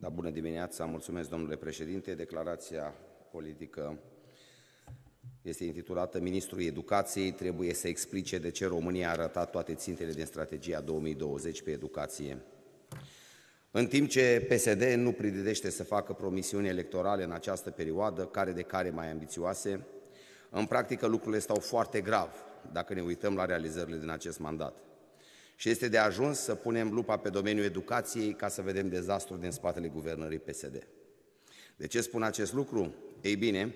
Da, bună dimineața, mulțumesc domnule președinte. Declarația politică este intitulată Ministrul Educației trebuie să explice de ce România a arătat toate țintele din strategia 2020 pe educație. În timp ce PSD nu pridește să facă promisiuni electorale în această perioadă, care de care mai ambițioase, în practică lucrurile stau foarte grav dacă ne uităm la realizările din acest mandat. Și este de ajuns să punem lupa pe domeniul educației ca să vedem dezastru din spatele guvernării PSD. De ce spun acest lucru? Ei bine,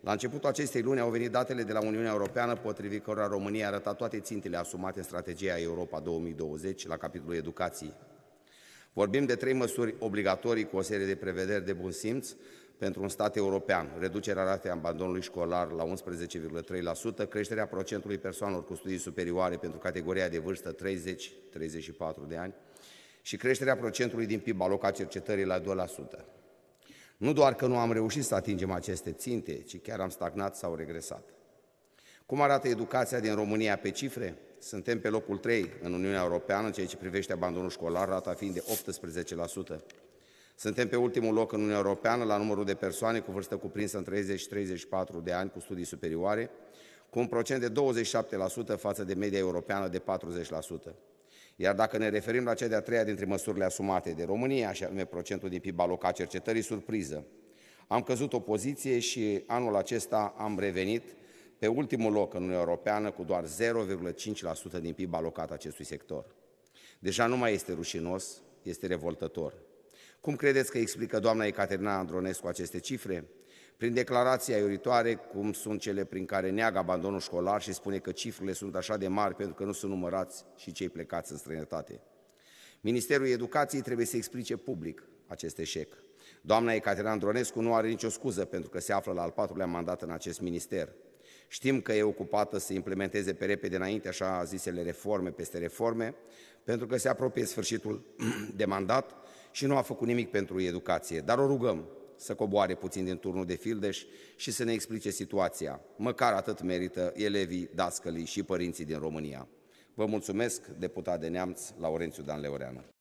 la începutul acestei luni au venit datele de la Uniunea Europeană, potrivit cărora România a toate țintele asumate în strategia Europa 2020 la capitolul educației. Vorbim de trei măsuri obligatorii cu o serie de prevederi de bun simț, pentru un stat european, reducerea ratei abandonului școlar la 11,3%, creșterea procentului persoanelor cu studii superioare pentru categoria de vârstă 30-34 de ani și creșterea procentului din PIB alocat cercetării la 2%. Nu doar că nu am reușit să atingem aceste ținte, ci chiar am stagnat sau regresat. Cum arată educația din România pe cifre? Suntem pe locul 3 în Uniunea Europeană în ceea ce privește abandonul școlar, rata fiind de 18%. Suntem pe ultimul loc în Uniunea Europeană la numărul de persoane cu vârstă cuprinsă în 30 și 34 de ani cu studii superioare, cu un procent de 27% față de media europeană de 40%. Iar dacă ne referim la cea de-a treia dintre măsurile asumate de România, așa anume procentul din PIB alocat cercetării, surpriză. Am căzut o poziție și anul acesta am revenit pe ultimul loc în Uniunea Europeană cu doar 0,5% din PIB alocat acestui sector. Deja nu mai este rușinos, este revoltător. Cum credeți că explică doamna Ecaterina Andronescu aceste cifre? Prin declarația iuritoare, cum sunt cele prin care neagă abandonul școlar și spune că cifrele sunt așa de mari pentru că nu sunt numărați și cei plecați în străinătate. Ministerul Educației trebuie să explice public acest eșec. Doamna Ecaterina Andronescu nu are nicio scuză pentru că se află la al patrulea mandat în acest minister. Știm că e ocupată să implementeze pe repede înainte așa zisele reforme peste reforme, pentru că se apropie sfârșitul de mandat și nu a făcut nimic pentru educație, dar o rugăm să coboare puțin din turnul de fildeș și să ne explice situația. Măcar atât merită elevii, dascălii și părinții din România. Vă mulțumesc, deputat de Neamț, Laurențiu Dan Leoreanu.